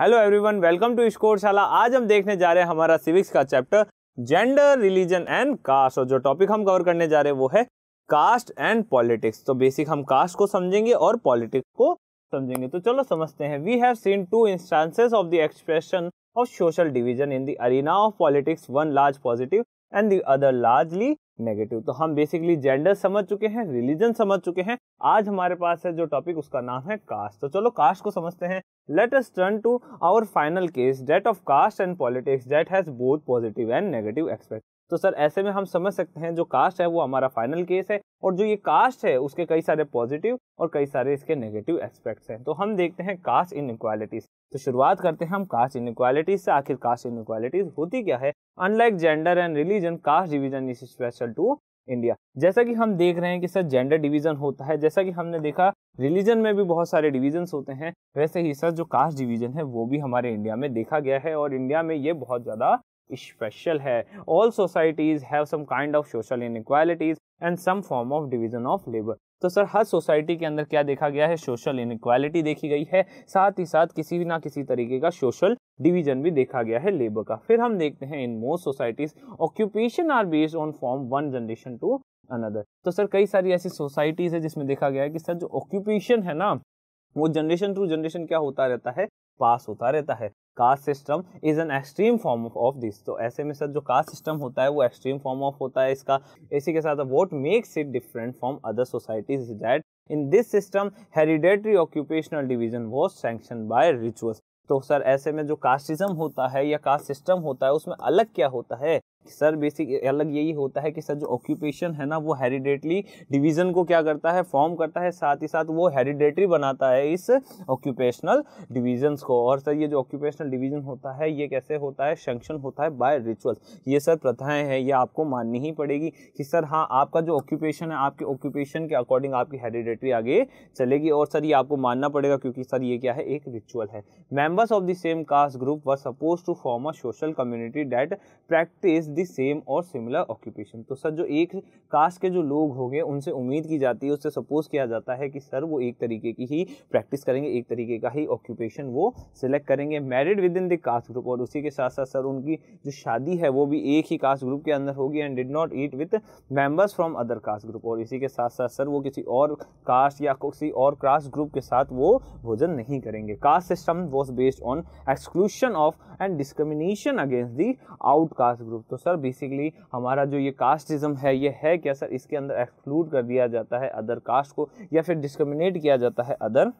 Hello everyone welcome to Scoreshala आज हम देखने जा रहे हैं हमारा सिविक्स का chapter gender religion and caste और जो टॉपिक हम कवर करने जा रहे हैं वो है कास्ट एंड पॉलिटिक्स तो बेसिक हम कास्ट को समझेंगे और पॉलिटिक्स को समझेंगे तो चलो समझते हैं we have seen two instances of the expression of social division in the arena of politics one large positive and the other largely negative तो हम बेसिकली जेंडर समझ चुके हैं रिलीजन समझ चुके हैं आज हमारे पास है जो टॉपिक उसका नाम है कास्ट तो चलो कास्ट को समझते हैं let us turn to our final case that of caste and politics that has both positive and negative aspects तो सर ऐसे में हम समझ सकते हैं जो कास्ट है वो हमारा फाइनल केस है और जो ये कास्ट है उसके कई सारे पॉजिटिव और कई सारे इसके नेगेटिव एस्पेक्ट्स हैं तो हम देखते हैं कास्ट इन तो शुरुआत करते हैं हम कास्ट इनक्वालिटीज़ से आखिर कास्ट इनक्वालिटीज़ होती क्या है unlike gender and religion caste division is special to India जैसा कि हम देख रहे हैं कि सर जेंडर डिवीजन होता है जैसा कि हमने देखा रिलीजन में भी बहुत सारे डिवीजन्स होते हैं वैसे ही सर जो कास्ट डिवीजन है वो भी हमारे इंडिया में देखा गया है और इंडिया में ये बहुत ज़्यादा स्पेशल है all societies have some kind of social inequalities and some form of division of labour तो सर हर सोसाइटी के अंदर क्या देखा गया है सोशल इनक्वालिटी देखी गई है साथ ही साथ किसी भी ना किसी तरीके का सोशल डिवीजन भी देखा गया है लेबर का फिर हम देखते हैं in most societies occupation are based on from one generation to another तो सर कई सारी ऐसी सोसाइटीज है जिसमें देखा गया है कि सर जो ऑक्यूपेशन है ना वो जनरेशन टू जनरेशन क्या होता रहता है पास होता रहता है caste system is an extreme form of this तो ऐसे में सर जो कास्ट सिस्टम होता है वो एक्सट्रीम फॉर्म ऑफ होता है इसका इसी के साथ what makes it different from other societies is that in this system hereditary occupational division was sanction by rituals तो सर ऐसे में जो कास्टिज्म होता है या कास्ट सिस्टम होता है उसमें अलग क्या होता है सर बेसिक अलग यही होता है कि सर जो ऑक्यूपेशन है ना वो हेरिडेटरी डिवीज़न को क्या करता है फॉर्म करता है साथ ही साथ वो हेरिडेटरी बनाता है इस ऑक्यूपेशनल डिवीजन्स को और सर ये जो ऑक्यूपेशनल डिवीज़न होता है ये कैसे होता है शंक्शन होता है बाय रिचुअल ये सर प्रथाएं हैं ये आपको माननी ही पड़ेगी कि सर हाँ आपका जो ऑक्यूपेशन है आपके ऑक्यूपेशन के अकॉर्डिंग आपकी हेरिडेटरी आगे चलेगी और सर ये आपको मानना पड़ेगा क्योंकि सर ये क्या है एक रिचुअल है members of the same caste group were suppose to form a social community that practice the same or similar occupation तो सर जो एक कास्ट के जो लोग होंगे उनसे उम्मीद की जाती है उससे सपोज किया जाता है कि सर वो एक तरीके की ही प्रैक्टिस करेंगे एक तरीके का ही ऑक्यूपेशन वो सिलेक्ट करेंगे married within the caste group और उसी के साथ साथ सर उनकी जो शादी है वो भी एक ही कास्ट ग्रुप के अंदर होगी and did not eat with members from other caste group और इसी के साथ साथ सर वो किसी और कास्ट या किसी और कास्ट ग्रुप के साथ वो भोजन नहीं करेंगे caste system was based on exclusion of and discrimination against the outcaste group तो सर बेसिकली हमारा जो ये कास्टिज्म है ये है क्या सर इसके अंदर एक्सक्लूड कर दिया जाता है अदर कास्ट को या फिर डिस्क्रिमिनेट किया जाता है अदर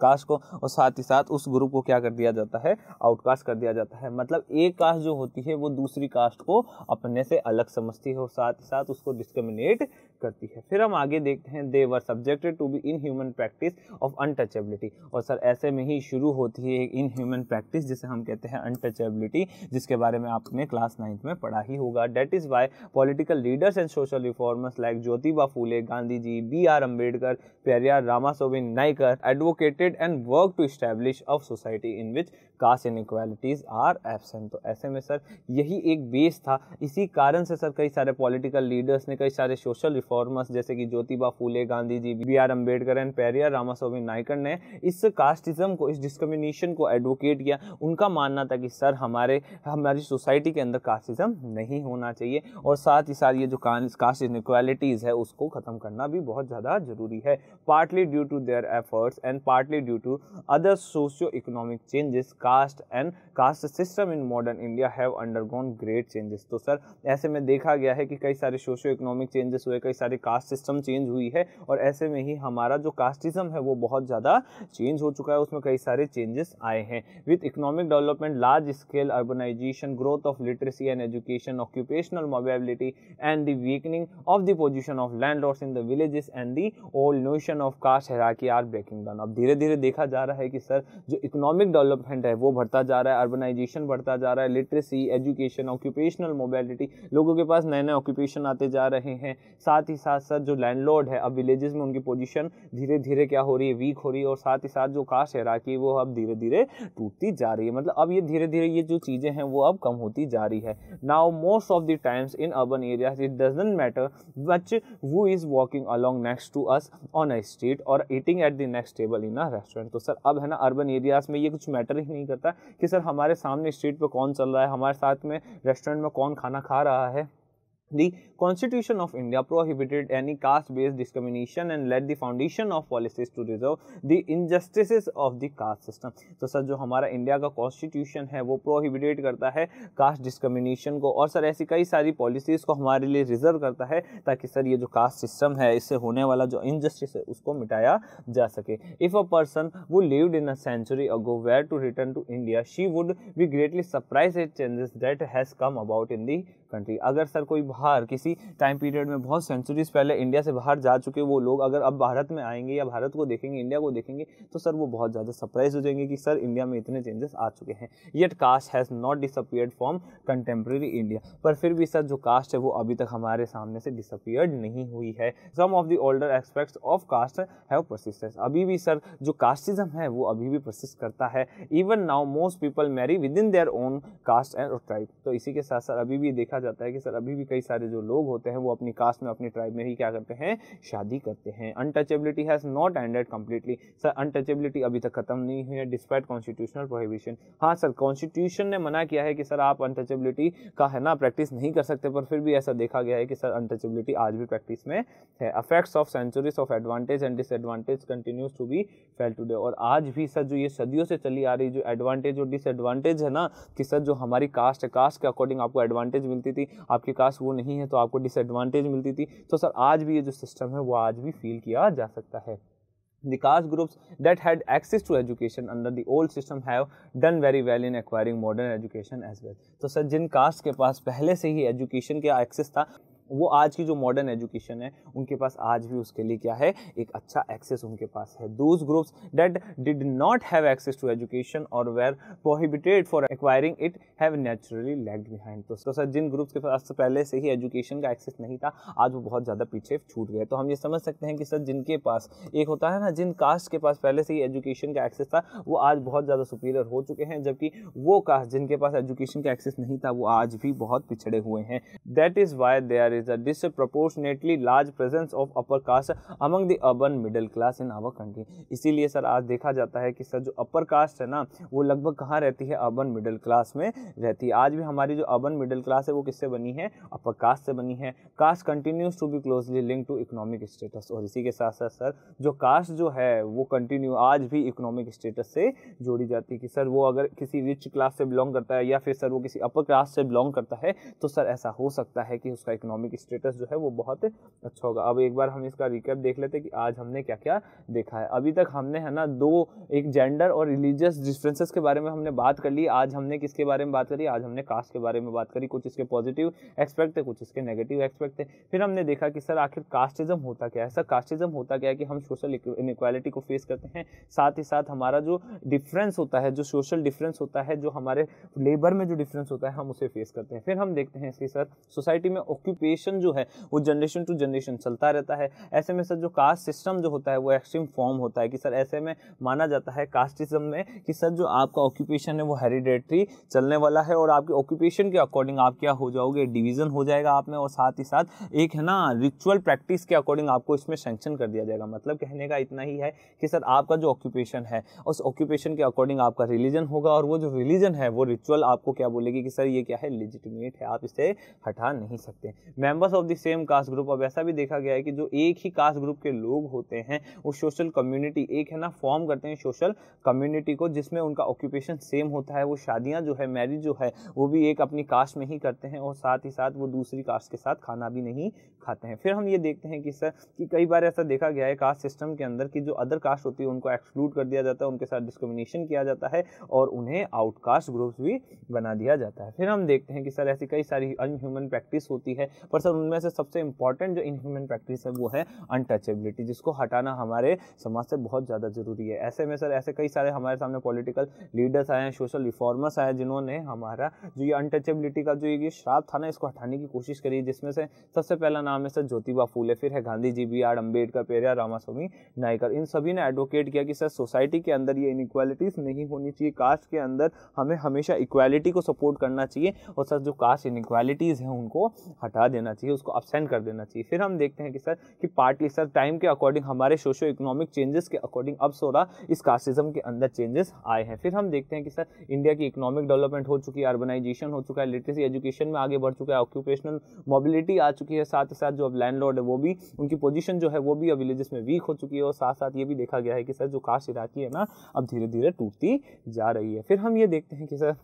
कास्ट को और साथ ही साथ उस ग्रुप को क्या कर दिया जाता है आउटकास्ट कर दिया जाता है मतलब एक कास्ट जो होती है वो दूसरी कास्ट को अपने से अलग समझती है और साथ ही साथ उसको डिस्क्रिमिनेट करती है फिर हम आगे देखते हैं they were subjected to be inhuman practice of untouchability और सर ऐसे में ही शुरू होती है इन ह्यूमन प्रैक्टिस जिसे हम कहते हैं अनटचेबिलिटी जिसके बारे में आपने क्लास नाइन्थ में पढ़ा ही होगा that is why political leaders and social reformers like Jyotiba Phule Gandhi ji B R Ambedkar Periyar Rama सोविंद Naicker advocated connected and work to establish a society in which caste inequalities are absent तो ऐसे में सर यही एक बेस था इसी कारण से सर कई सारे पॉलिटिकल लीडर्स ने कई सारे सोशल रिफॉर्मर्स जैसे कि Jyotiba Phule Gandhi ji B R Ambedkar and Periyar Ramaswamy Naicker ने इस कास्टिज्म को इस डिस्क्रिमिनेशन को एडवोकेट किया उनका मानना था कि सर हमारे हमारी सोसाइटी के अंदर कास्टिज्म नहीं होना चाहिए और साथ ही साथ ये जो कास्ट इनक्वालिटीज़ है उसको ख़त्म करना भी बहुत ज़्यादा ज़रूरी है partly due to their efforts and partly partly due to other socio-economic changes caste and caste system in modern India have undergone great changes तो सर ऐसे में देखा गया है कि कई सारे सोशो इकोनॉमिक चेंजेस हुए कई सारे कास्ट सिस्टम चेंज हुई है और ऐसे में ही हमारा जो कास्टिज्म है वो बहुत ज़्यादा चेंज हो चुका है उसमें कई सारे चेंजेस आए हैं with economic development large scale urbanisation growth of literacy and education occupational mobility and the weakening of the position of land in the villages and the old notion of caste hierarchy are breaking down अब धीरे धीरे देखा जा रहा है कि sir जो economic development है वो बढ़ता जा रहा है अर्बनाइजेशन बढ़ता जा रहा है लिटरेसी एजुकेशन ऑक्यूपेशनल मोबिलिटी लोगों के पास नए नए ऑक्यूपेशन आते जा रहे हैं साथ ही साथ सर जो लैंडलॉर्ड है अब विलेजेस में उनकी पोजिशन धीरे धीरे क्या हो रही है वीक हो रही है और साथ ही साथ जो कास्ट है राकी वो अब धीरे धीरे टूटती जा रही है मतलब अब ये धीरे धीरे ये जो चीज़ें हैं वो अब कम होती जा रही है now most of the times in urban areas it doesn't matter which who is walking along next to us on a street or eating at the next table in a restaurant तो sir अब है ना urban areas में ये कुछ matter ही नहीं करता कि सर हमारे सामने स्ट्रीट पर कौन चल रहा है हमारे साथ में रेस्टोरेंट में कौन खाना खा रहा है The Constitution of India prohibited any caste-based discrimination and laid the foundation of policies to resolve the injustices of the caste system. तो सर जो हमारा इंडिया का कॉन्स्टिट्यूशन है वो प्रोहिबिटेड करता है कास्ट डिस्क्रिमिनेशन को और सर ऐसी कई सारी पॉलिसीज़ को हमारे लिए रिजर्व करता है ताकि सर ये जो कास्ट सिस्टम है इससे होने वाला जो इनजस्टिस है उसको मिटाया जा सके if a person who lived in a century ago were to return to India she would be greatly surprise at changes that has come about in the country अगर सर कोई बाहर किसी टाइम पीरियड में बहुत centuries पहले India से बाहर जा चुके वो लोग अगर अब भारत में आएंगे या भारत को देखेंगे इंडिया को देखेंगे तो सर वो बहुत ज़्यादा सरप्राइज हो जाएंगे कि सर इंडिया में इतने चेंजेस आ चुके हैं yet caste has not disappeared from contemporary India पर फिर भी सर जो कास्ट है वो अभी तक हमारे सामने से डिसअपियर्ड नहीं हुई है some of the older aspects of caste have persistence अभी भी सर जो कास्टिज्म है वो अभी भी परसिस्ट करता है even now most people marry within their own caste and tribe तो इसी के साथ सर अभी भी देखा जाता है कि सर अभी भी कई सारे जो लोग होते हैं वो अपनी कास्ट में अपनी ट्राइब में ही क्या करते हैं शादी करते हैं untouchability has not ended completely sir untouchability अभी तक खत्म नहीं हुई है डिस्पाइट कॉन्स्टिट्यूशनल प्रोहिबिशन हाँ सर कॉन्स्टिट्यूशन ने मना किया है कि सर आप अनटचेबिलिटी का है ना प्रैक्टिस नहीं कर सकते पर फिर भी ऐसा देखा गया है कि सर अनटचेबिलिटी आज भी प्रैक्टिस में है effects of centuries of advantage and disadvantage continues to be felt today और आज भी सर जो ये सदियों से चली आ रही जो एडवांटेज और डिसएडवांटेज है ना कि सर जो हमारी कास्ट है कास्ट के अकॉर्डिंग आपको एडवांटेज मिलती थी आपके पास वो नहीं है तो आपको डिसएडवांटेज मिलती थी तो सर आज भी ये जो सिस्टम है वो आज भी फील किया जा सकता है the caste groups that had access to education under the old system have done very well in acquiring modern education as well तो सर जिन कास्ट के पास पहले से ही एजुकेशन का एक्सेस था वो आज की जो मॉडर्न एजुकेशन है उनके पास आज भी उसके लिए क्या है एक अच्छा एक्सेस उनके पास है those groups that did not have access to education और were prohibited for acquiring it have naturally lag behind तो सर जिन ग्रुप्स के पास पहले से ही एजुकेशन का एक्सेस नहीं था आज वो बहुत ज़्यादा पीछे छूट गए तो हम ये समझ सकते हैं कि सर जिनके पास एक होता है ना जिन कास्ट के पास पहले से ही एजुकेशन का एक्सेस था वो आज बहुत ज़्यादा सुपीरियर हो चुके हैं जबकि वो कास्ट जिनके पास एजुकेशन का एक्सेस नहीं था वो आज भी बहुत पिछड़े हुए हैं that is why they are there is a disproportionately large presence of upper caste among the urban middle class in our country इसीलिए सर आज देखा जाता है कि सर जो अपर कास्ट है ना वो लगभग कहाँ रहती है अर्बन मिडिल क्लास में रहती है आज भी हमारी जो अर्बन मिडिल क्लास है वो किससे बनी है अपर कास्ट से बनी है caste continues to be closely link to economic status और इसी के साथ साथ सर जो कास्ट जो है वो कंटिन्यू आज भी इकोनॉमिक स्टेटस से जोड़ी जाती है कि सर वो अगर किसी रिच क्लास से बिलोंग करता है या फिर सर वो किसी अपर क्लास से बिलोंग करता है तो सर ऐसा हो सकता है कि उसका इकोनॉमिक इकोनॉमिक स्टेटस जो है वो बहुत अच्छा होगा अब एक बार हम इसका रिकैप देख लेते हैं कि आज हमने क्या क्या देखा है अभी तक हमने है ना दो एक जेंडर और रिलीजियस डिफरेंसेस के बारे में हमने बात कर ली आज हमने किसके बारे में बात करी आज हमने कास्ट के बारे में बात करी कुछ इसके पॉजिटिव एक्सपेक्ट थे कुछ इसके नेगेटिव एक्सपेक्ट थे फिर हमने देखा कि सर आखिर कास्टिज्म होता क्या है सर कास्टिज्म होता क्या है कि हम सोशल इनक्वालिटी को फेस करते हैं साथ ही साथ हमारा जो डिफरेंस होता है जो सोशल डिफरेंस होता है जो हमारे लेबर में जो डिफरेंस होता है हम उसे फेस करते हैं फिर हम देखते हैं इसकी सर सोसाइटी में ऑक्यूपे जनरेशन जो है वो जनरेशन टू जनरेशन चलता रहता है ऐसे में सर जो कास्ट सिस्टम जो होता है वो एक्सट्रीम फॉर्म होता है कि सर ऐसे में माना जाता है कास्टिज्म में कि सर जो आपका ऑक्यूपेशन है वो हेरिडेटरी चलने वाला है और आपके ऑक्यूपेशन के अकॉर्डिंग आप क्या हो जाओगे डिवीजन हो जाएगा आप में और साथ ही साथ एक है ना रिचुअल प्रैक्टिस के अकॉर्डिंग आपको इसमें सेंक्शन कर दिया जाएगा मतलब कहने का इतना ही है कि सर आपका जो ऑक्यूपेशन है उस ऑक्यूपेशन के अकॉर्डिंग आपका रिलीजन होगा और वो जो रिलीजन है वो रिचुअल आपको क्या बोलेगी कि सर ये क्या है लेजिटिमेट है आप इसे हटा नहीं सकते मैं members of the same caste group अब ऐसा भी देखा गया है कि जो एक ही कास्ट ग्रुप के लोग होते हैं वो सोशल कम्युनिटी एक है ना फॉर्म करते हैं सोशल कम्युनिटी को जिसमें उनका ऑक्यूपेशन सेम होता है वो शादियाँ जो है मैरिज जो है वो भी एक अपनी कास्ट में ही करते हैं और साथ ही साथ वो दूसरी कास्ट के साथ खाना भी नहीं खाते हैं फिर हम ये देखते हैं कि सर कि कई बार ऐसा देखा गया है कास्ट सिस्टम के अंदर कि जो अदर कास्ट होती है उनको एक्सक्लूड कर दिया जाता है उनके साथ डिस्क्रिमिनेशन किया जाता है और उन्हें आउटकास्ट ग्रुप्स भी बना दिया जाता है फिर हम देखते हैं कि सर ऐसी कई सारी अनह्यूमन प्रैक्टिस होती है पर सर उनमें से सबसे इंपॉर्टेंट जो इनह्यूमन प्रैक्टिस है वो है अनटचेबिलिटी जिसको हटाना हमारे समाज से बहुत ज़्यादा ज़रूरी है ऐसे में सर ऐसे कई सारे हमारे सामने पॉलिटिकल लीडर्स आए हैं सोशल रिफॉर्मर्स आए जिन्होंने हमारा जो ये अनटचेबिलिटी का जो ये श्राप था ना इसको हटाने की कोशिश करी जिसमें से सबसे पहला नाम है सर ज्योतिबा फूले फिर है गांधी जी बी आर अम्बेडकर पेरिया रामास्वामी नायकर इन सभी ने एडवोकेट किया कि सर सोसाइटी के अंदर ये इनक्वालिटीज़ नहीं होनी चाहिए कास्ट के अंदर हमें हमेशा इक्वालिटी को सपोर्ट करना चाहिए और सर जो कास्ट इनक्वालिटीज़ हैं उनको हटा देना देना चाहिए उसको अपसेंड कर देना चाहिए फिर हम देखते हैं कि सर कि पार्टली सर टाइम के अकॉर्डिंग हमारे सोशो इकोनॉमिक चेंजेस के अकॉर्डिंग अब सोरा इस कास्टिज्म के अंदर चेंजेस आए हैं फिर हम देखते हैं कि सर इंडिया की इकोनॉमिक डेवलपमेंट हो चुकी है अर्बनाइजेशन हो चुका है लिटरेसी एजुकेशन में आगे बढ़ चुका है ऑक्यूपेशनल मोबिलिटी आ चुकी है साथ ही साथ जो अब लैंडलॉर्ड है वो भी उनकी पोजिशन जो है वो भी अब विलेजेस में वीक हो चुकी है और साथ साथ ये भी देखा गया है कि सर जो कास्ट इराकी है ना अब धीरे धीरे टूटती जा रही है फिर हम ये देखते हैं कि sir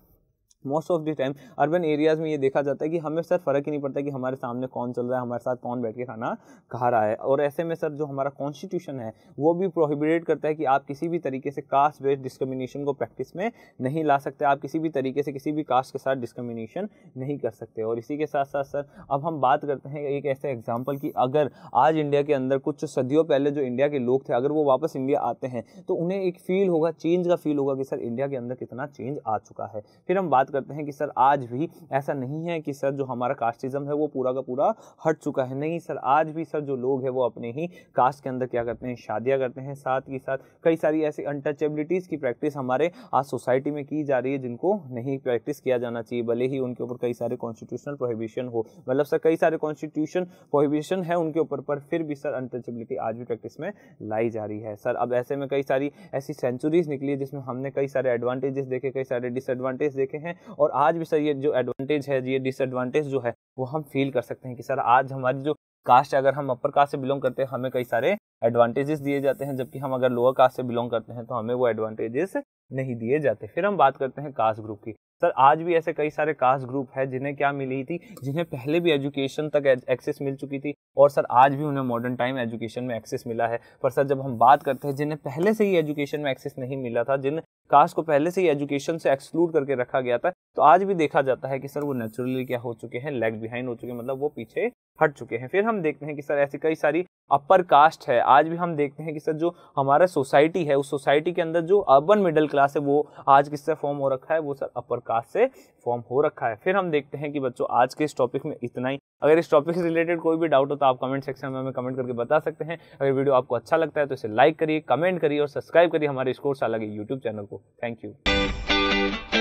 most of the time urban areas में ये देखा जाता है कि हमें सर फ़र्क ही नहीं पड़ता कि हमारे सामने कौन चल रहा है हमारे साथ कौन बैठ के खाना खा रहा है और ऐसे में सर जो हमारा कॉन्स्टिट्यूशन है वो भी प्रोहिबिटेट करता है कि आप किसी भी तरीके से कास्ट बेस्ड डिस्क्रिमिनेशन को प्रैक्टिस में नहीं ला सकते आप किसी भी तरीके से किसी भी कास्ट के साथ डिस्क्रिमिनेशन नहीं कर सकते और इसी के साथ साथ सर अब हम बात करते हैं एक ऐसे एग्जाम्पल कि अगर आज इंडिया के अंदर कुछ सदियों पहले जो इंडिया के लोग थे अगर वो वापस इंडिया आते हैं तो उन्हें एक फील होगा चेंज का फील होगा कि सर इंडिया के अंदर कितना चेंज आ चुका है फिर हम बात करते हैं कि सर आज भी ऐसा नहीं है कि सर जो हमारा कास्टिज्म है वो पूरा का पूरा हट चुका है नहीं सर आज भी सर जो लोग हैं वो अपने ही कास्ट के अंदर क्या करते हैं शादियाँ करते हैं साथ ही साथ कई सारी ऐसी अनटचेबिलिटीज़ की प्रैक्टिस हमारे आज सोसाइटी में की जा रही है जिनको नहीं प्रैक्टिस किया जाना चाहिए भले ही उनके ऊपर कई सारे कॉन्स्टिट्यूशनल प्रोहिबिशन हो मतलब सर कई सारे कॉन्स्टिट्यूशन प्रोहिबिशन है उनके ऊपर पर फिर भी सर अनटचेबिलिटी आज भी प्रैक्टिस में लाई जा रही है सर अब ऐसे में कई सारी ऐसी सेंचुरीज निकली है जिसमें हमने कई सारे एडवांटेजेस देखे कई सारे डिसएडवांटेज देखे हैं और आज भी सर ये जो एडवांटेज है ये डिसएडवांटेज जो है वो हम फील कर सकते हैं कि सर आज हमारी जो कास्ट अगर हम अपर कास्ट से बिलोंग करते हैं हमें कई सारे एडवांटेजेस दिए जाते हैं जबकि हम अगर लोअर कास्ट से बिलोंग करते हैं तो हमें वो एडवांटेजेस नहीं दिए जाते फिर हम बात करते हैं कास्ट ग्रुप की सर आज भी ऐसे कई सारे कास्ट ग्रुप है जिन्हें क्या मिली थी जिन्हें पहले भी एजुकेशन तक एक्सेस मिल चुकी थी और सर आज भी उन्हें मॉडर्न टाइम एजुकेशन में एक्सेस मिला है पर सर जब हम बात करते हैं जिन्हें पहले से ही एजुकेशन में एक्सेस नहीं मिला था जिन कास्ट को पहले से ही एजुकेशन से एक्सक्लूड करके रखा गया था तो आज भी देखा जाता है कि सर वो नेचुरली क्या हो चुके हैं लेग बिहाइंड हो चुके हैं मतलब वो पीछे हट चुके हैं फिर हम देखते हैं कि सर ऐसी कई सारी अपर कास्ट है आज भी हम देखते हैं कि सर जो हमारा सोसाइटी है उस सोसाइटी के अंदर जो अर्बन मिडिल क्लास है वो आज किससे फॉर्म हो रखा है वो सर अपर कास्ट से फॉर्म हो रखा है फिर हम देखते हैं कि बच्चों आज के इस टॉपिक में इतना ही अगर इस टॉपिक से रिलेटेड कोई भी डाउट हो तो आप कमेंट सेक्शन में हमें कमेंट करके बता सकते हैं अगर वीडियो आपको अच्छा लगता है तो इसे लाइक करिए कमेंट करिए और सब्सक्राइब करिए हमारे स्कोर्स अलग यूट्यूब चैनल को थैंक यू